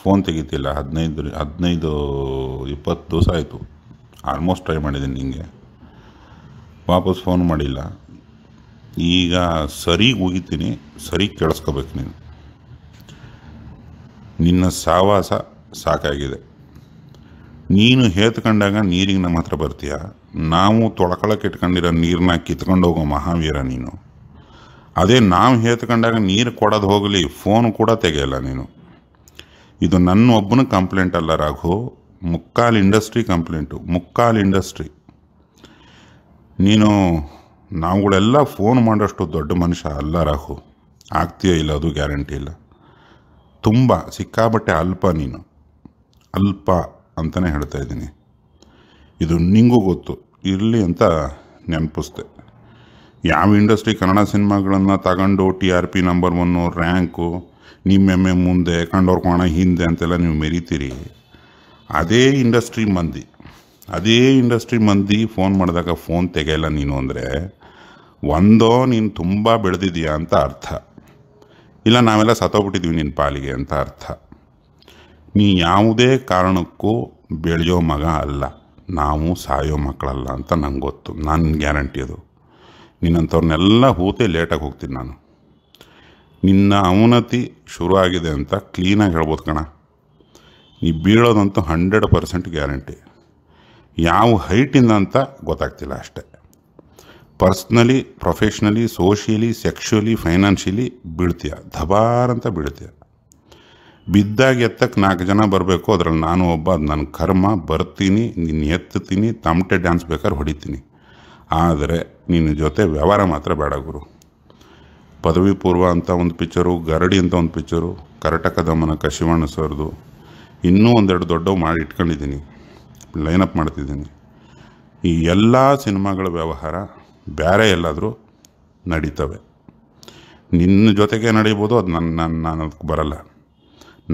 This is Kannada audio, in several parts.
ಫೋನ್ ತೆಗಿತಿಲ್ಲ ಹದಿನೈದು ಹದಿನೈದು ಇಪ್ಪತ್ತು ದಿವಸ ಆಯಿತು ಆಲ್ಮೋಸ್ಟ್ ಟ್ರೈ ಮಾಡಿದ್ದೀನಿ ನಿಮಗೆ ವಾಪಸ್ ಫೋನ್ ಮಾಡಿಲ್ಲ ಈಗ ಸರಿ ಉಗಿತೀನಿ ಸರಿ ಕೇಳಿಸ್ಕೋಬೇಕು ನೀನು ನಿನ್ನ ಸಹವಾಸ ಸಾಕಾಗಿದೆ ನೀನು ಹೇತ್ಕೊಂಡಾಗ ನೀರಿಗೆ ನಮ್ಮ ಹತ್ರ ಬರ್ತೀಯ ನಾವು ತೊಳ್ಕೊಳಕ್ಕೆ ಇಟ್ಕೊಂಡಿರೋ ನೀರನ್ನ ಕಿತ್ಕೊಂಡು ಹೋಗೋ ಮಹಾವೀರ ನೀನು ಅದೇ ನಾವು ಹೇತ್ಕೊಂಡಾಗ ನೀರು ಕೊಡೋದು ಹೋಗಲಿ ಫೋನ್ ಕೂಡ ತೆಗೆಯಲ್ಲ ನೀನು ಇದು ನನ್ನ ಒಬ್ಬನ ಕಂಪ್ಲೇಂಟ್ ಅಲ್ಲ ರಾಘು ಮುಕ್ಕಾಲು ಇಂಡಸ್ಟ್ರಿ ಕಂಪ್ಲೇಂಟು ಮುಕ್ಕಾಲು ಇಂಡಸ್ಟ್ರಿ ನೀನು ನಾವುಗಳೆಲ್ಲ ಫೋನ್ ಮಾಡೋಷ್ಟು ದೊಡ್ಡ ಮನುಷ್ಯ ಅಲ್ಲ ರಾಹು ಆಗ್ತೀಯೋ ಇಲ್ಲ ಅದು ಗ್ಯಾರಂಟಿ ಇಲ್ಲ ತುಂಬ ಸಿಕ್ಕಾಬಟ್ಟೆ ಅಲ್ಪ ನೀನು ಅಲ್ಪ ಅಂತಲೇ ಹೇಳ್ತಾ ಇದ್ದೀನಿ ಇದು ನಿಂಗೂ ಗೊತ್ತು ಇರಲಿ ಅಂತ ನೆನಪಿಸ್ದೆ ಯಾವ ಇಂಡಸ್ಟ್ರಿ ಕನ್ನಡ ಸಿನಿಮಾಗಳನ್ನು ತಗೊಂಡು T R P number one rank ನಿಮ್ಮೆಮ್ಮೆ ಮುಂದೆ ಕಂಡೋರ್ಕೋಣ ಕೋಣ ಹಿಂದೆ ಅಂತೆಲ್ಲ ನೀವು ಮೆರಿತೀರಿ ಅದೇ ಇಂಡಸ್ಟ್ರಿ ಮಂದಿ ಅದೇ ಇಂಡಸ್ಟ್ರಿ ಮಂದಿ ಫೋನ್ ಮಾಡಿದಾಗ ಫೋನ್ ತೆಗೆಯಲ್ಲ ನೀನು ಅಂದರೆ ಒಂದೋ ನೀನು ತುಂಬ ಬೆಳೆದಿದೀಯ ಅಂತ ಅರ್ಥ ಇಲ್ಲ ನಾವೆಲ್ಲ ಸತ್ತೋಗ್ಬಿಟ್ಟಿದ್ದೀವಿ ನಿನ್ನ ಪಾಲಿಗೆ ಅಂತ ಅರ್ಥ ನೀ ಯಾವುದೇ ಕಾರಣಕ್ಕೂ ಬೆಳೆಯೋ ಮಗ ಅಲ್ಲ ನಾವು ಸಾಯೋ ಮಕ್ಕಳಲ್ಲ ಅಂತ ನಂಗೆ ಗೊತ್ತು ನನ್ನ ಗ್ಯಾರಂಟಿ ಅದು ನಿನ್ನಂಥವ್ರನ್ನೆಲ್ಲ ಹೂತೆ ಲೇಟಾಗಿ ಹೋಗ್ತೀನಿ ನಾನು ನಿನ್ನ ಅವನತಿ ಆಗಿದೆ ಅಂತ ಕ್ಲೀನಾಗಿ ಹೇಳ್ಬೋದು ಕಣ ನೀ ಬೀಳೋದಂತೂ ಹಂಡ್ರೆಡ್ ಪರ್ಸೆಂಟ್ ಗ್ಯಾರಂಟಿ ಯಾವ ಹೈಟಿಂದ ಅಂತ ಗೊತ್ತಾಗ್ತಿಲ್ಲ ಅಷ್ಟೆ personally professionally socially sexually financially ಬೀಳ್ತೀಯ ಧಬಾರ್ ಅಂತ ಬೀಳ್ತೀಯ ಬಿದ್ದಾಗ ಎತ್ತಕ್ಕೆ ನಾಲ್ಕು ಜನ ಬರಬೇಕು ಅದ್ರಲ್ಲಿ ನಾನು ಒಬ್ಬ ಅದು ನನ್ನ ಕರ್ಮ ಬರ್ತೀನಿ ನಿನ್ನ ಎತ್ತೀನಿ ತಮಟೆ ಡ್ಯಾನ್ಸ್ ಬೇಕಾದ್ರೆ ಹೊಡಿತೀನಿ ಆದರೆ ನಿನ್ನ ಜೊತೆ ವ್ಯವಹಾರ ಮಾತ್ರ ಬೇಡ ಗುರು ಪದವಿ ಪೂರ್ವ ಅಂತ ಒಂದು ಪಿಕ್ಚರು ಗರಡಿ ಅಂತ ಒಂದು ಪಿಕ್ಚರು ಕರ್ನಾಟಕ ದಮನ ಕಶಿವಣ್ಣ ಸರ್ದು ಇನ್ನೂ ಒಂದೆರಡು ದೊಡ್ಡವು ಮಾಡಿ ಇಟ್ಕೊಂಡಿದ್ದೀನಿ ಅಪ್ ಮಾಡ್ತಿದ್ದೀನಿ ಈ ಎಲ್ಲ ಸಿನಿಮಾಗಳ ವ್ಯವಹಾರ ಬೇರೆ ಎಲ್ಲಾದರೂ ನಡೀತವೆ ನಿನ್ನ ಜೊತೆಗೆ ನಡೀಬೋದು ಅದು ನನ್ನ ನಾನು ನಾನು ಬರಲ್ಲ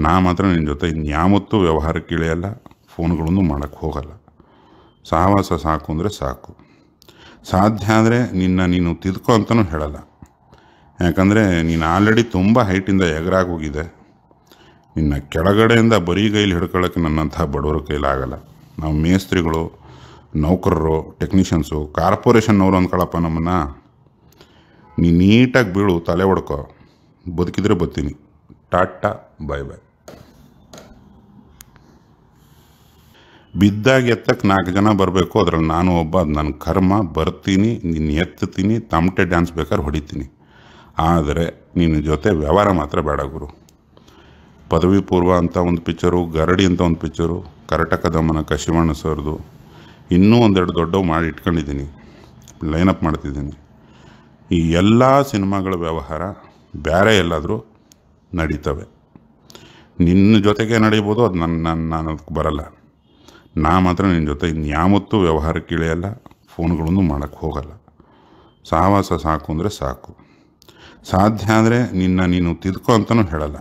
ನಾ ಮಾತ್ರ ನಿನ್ನ ಜೊತೆ ಇನ್ಯಾವತ್ತೂ ವ್ಯವಹಾರಕ್ಕೆ ಇಳಿಯಲ್ಲ ಫೋನ್ಗಳನ್ನು ಮಾಡೋಕ್ಕೆ ಹೋಗಲ್ಲ ಸಹವಾಸ ಸಾಕು ಅಂದರೆ ಸಾಕು ಸಾಧ್ಯ ಆದರೆ ನಿನ್ನ ನೀನು ತಿದ್ಕೋ ಅಂತಲೂ ಹೇಳಲ್ಲ ಯಾಕಂದರೆ ನೀನು ಆಲ್ರೆಡಿ ತುಂಬ ಹೈಟಿಂದ ಎಗರಾಗಿ ಹೋಗಿದೆ ನಿನ್ನ ಕೆಳಗಡೆಯಿಂದ ಬರೀ ಕೈಲಿ ಹಿಡ್ಕೊಳ್ಳೋಕ್ಕೆ ನನ್ನಂಥ ಬಡವರ ಕೈಲಾಗಲ್ಲ ನಾವು ಮೇಸ್ತ್ರಿಗಳು ನೌಕರರು ಟೆಕ್ನಿಷಿಯನ್ಸು ಕಾರ್ಪೊರೇಷನ್ನವರು ಅಂದ್ಕೊಳ್ಳಪ್ಪ ನಮ್ಮನ್ನು ನೀ ನೀಟಾಗಿ ಬೀಳು ತಲೆ ಹೊಡ್ಕೊ ಬದುಕಿದ್ರೆ ಬತ್ತೀನಿ ಟಾಟಾ ಬಾಯ್ ಬಾಯ್ ಬಿದ್ದಾಗ ಎತ್ತಕ್ಕೆ ನಾಲ್ಕು ಜನ ಬರಬೇಕು ಅದ್ರಲ್ಲಿ ನಾನು ಒಬ್ಬ ಅದು ನನ್ನ ಕರ್ಮ ಬರ್ತೀನಿ ನಿನ್ನ ಎತ್ತುತ್ತೀನಿ ತಮಟೆ ಡ್ಯಾನ್ಸ್ ಬೇಕಾದ್ರೆ ಹೊಡಿತೀನಿ ಆದರೆ ನಿನ್ನ ಜೊತೆ ವ್ಯವಹಾರ ಮಾತ್ರ ಬೇಡ ಗುರು ಪದವಿ ಪೂರ್ವ ಅಂತ ಒಂದು ಪಿಚ್ಚರು ಗರಡಿ ಅಂತ ಒಂದು ಪಿಚ್ಚರು ಕರ್ನಾಟಕ ಕಶಿವಣ್ಣ ಕಶಿವಣ್ಣ ಸರ್ದು ಇನ್ನೂ ಒಂದೆರಡು ದೊಡ್ಡವು ಮಾಡಿ ಇಟ್ಕೊಂಡಿದ್ದೀನಿ ಲೈನ್ ಅಪ್ ಮಾಡ್ತಿದ್ದೀನಿ ಈ ಎಲ್ಲ ಸಿನಿಮಾಗಳ ವ್ಯವಹಾರ ಬೇರೆ ಎಲ್ಲಾದರೂ ನಡೀತವೆ ನಿನ್ನ ಜೊತೆಗೆ ನಡೀಬೋದು ಅದು ನನ್ನ ನಾನು ಅದಕ್ಕೆ ಬರಲ್ಲ ನಾ ಮಾತ್ರ ನಿನ್ನ ಜೊತೆ ಇನ್ಯಾವತ್ತೂ ವ್ಯವಹಾರಕ್ಕೆ ಇಳಿಯಲ್ಲ ಫೋನ್ಗಳನ್ನು ಮಾಡೋಕ್ಕೆ ಹೋಗಲ್ಲ ಸಹವಾಸ ಸಾಕು ಅಂದರೆ ಸಾಕು ಸಾಧ್ಯ ಅಂದರೆ ನಿನ್ನ ನೀನು ತಿದ್ಕೋ ಅಂತಲೂ ಹೇಳಲ್ಲ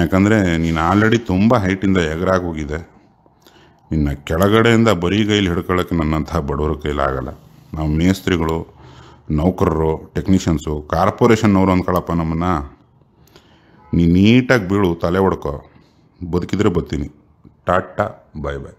ಯಾಕಂದರೆ ನೀನು ಆಲ್ರೆಡಿ ತುಂಬ ಹೈಟಿಂದ ಹೋಗಿದೆ ನಿನ್ನ ಕೆಳಗಡೆಯಿಂದ ಬರೀ ಕೈಲಿ ಹಿಡ್ಕೊಳ್ಳೋಕ್ಕೆ ನನ್ನಂತಹ ಬಡವರ ಕೈಲಾಗಲ್ಲ ನಾವು ಮೇಸ್ತ್ರಿಗಳು ನೌಕರರು ಟೆಕ್ನಿಷಿಯನ್ಸು ಕಾರ್ಪೊರೇಷನ್ನವರು ಅಂದ್ಕೊಳ್ಳಪ್ಪ ನಮ್ಮನ್ನು ನೀ ನೀಟಾಗಿ ಬೀಳು ತಲೆ ಹೊಡ್ಕೊ ಬದುಕಿದ್ರೆ ಬತ್ತೀನಿ ಟಾಟಾ ಬಾಯ್ ಬಾಯ್